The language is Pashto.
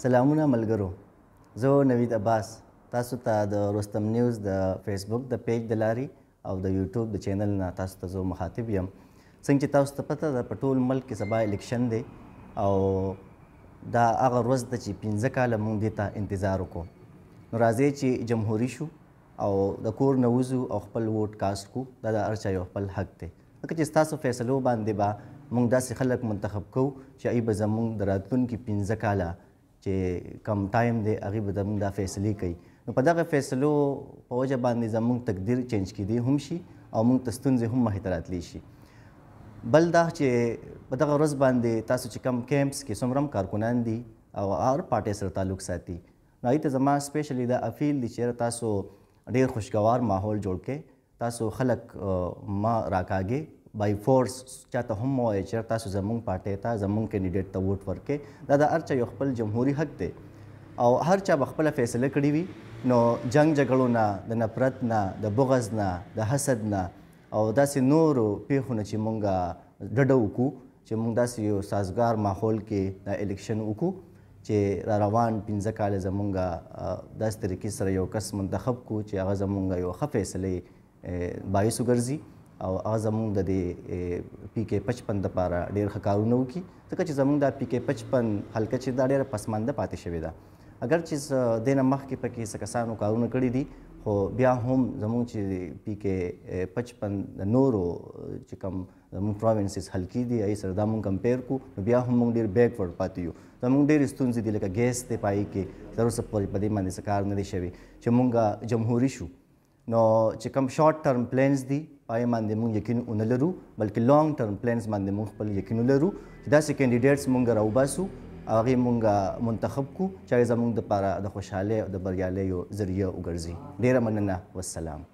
سلامونه ملګرو زه نوید عباس تاسو ته د رستم نیوز د فیسبوک د پیج د لاري او د یوټیوب د چینل نه تاسو ته زه مخاطب یم څنګه چې تاسو ته پته ده په ټول ملک کې سبا الیکشن دی او دا هغه ورځ ده چې پنځه کاله مونږ دې ته انتظار وکړو نو راځئ چې جمهوري شو او د کور نه وځو او خپل ووټ کاست کو دا د هر چا یو خپل حق دی ځکه چې ستاسو فیصلو باندې به با مونږ داسې خلک منتخب کوو چې ای به زمونږ د راتلونکي پنځه کاله چې کم ټایم دی هغه به زموږ دا فیصله کوي نو په دغه فیصلو په وجه باندې زموږ تقدیر چینج کیدی هم شي او موږ ته ستونزې هم مخې ته راتلی شي بل دا چې په دغه ورځ باندې تاسو چې کم کیمپس کې څومره کارکنان دي او هر پارټۍ سره تعلق ساتي نو ته زما سپیشلی دا اپیل دی چې تاسو ډیر خوشگوار ماحول جوړ کې تاسو خلک ما راکاږي by force چاته هم مو چې تاسو زمونږ پارټي ته زمونږ کینډیډیټ ته ووټ ورکې دا د هر چا یو خپل جمهوریت حق دی او هر چا خپل فیصله کړی وي نو جنگ جګړو نه د نفرت نه د بغض نه د حسد نه او داسې نورو پیښونه چې مونږه ډډه وکړو چې مونږ داسې یو سازگار ماحول کې د الیکشن وکړو چې را روان پنځه کال زمونږه داسې طریقې سره یو کس منتخب کو چې هغه زمونږه یو ښه فیصلې باعث وګرځي او هغه زموږ د دې پی کې 55 د پاره ډېر خکارونه وکي ځکه چې زموږ د پی کې 55 حلقه چې دا ډېر پسمانده پاتې شوې ده اگر چې دینه مخ کې پکې سکسانو کارونه کړی دي خو بیا هم زموږ چې پی کې 55 د نورو چې کم زموږ پروینسز حلقې دي ای سره دا موږ کمپیر کو بیا هم موږ ډېر بیک ورډ پاتې یو زموږ ډېر ستونزې دي لکه ګیس ته پای کې تر اوسه پورې په دې باندې سکار نه دي شوی چې موږ جمهوریت شو نو چې کم شارټ ټرم پلانز دي پای باندې مونږ یقین اونلرو بلکې لانګ ټرم پلانز باندې مونږ خپل یقین لرو چې داسې کینډیډیټس مونږ راوباسو هغه مونږ منتخب کو چې زمونږ د لپاره د خوشحالۍ او د بریالۍ ذریعہ وګرځي ډیره مننه والسلام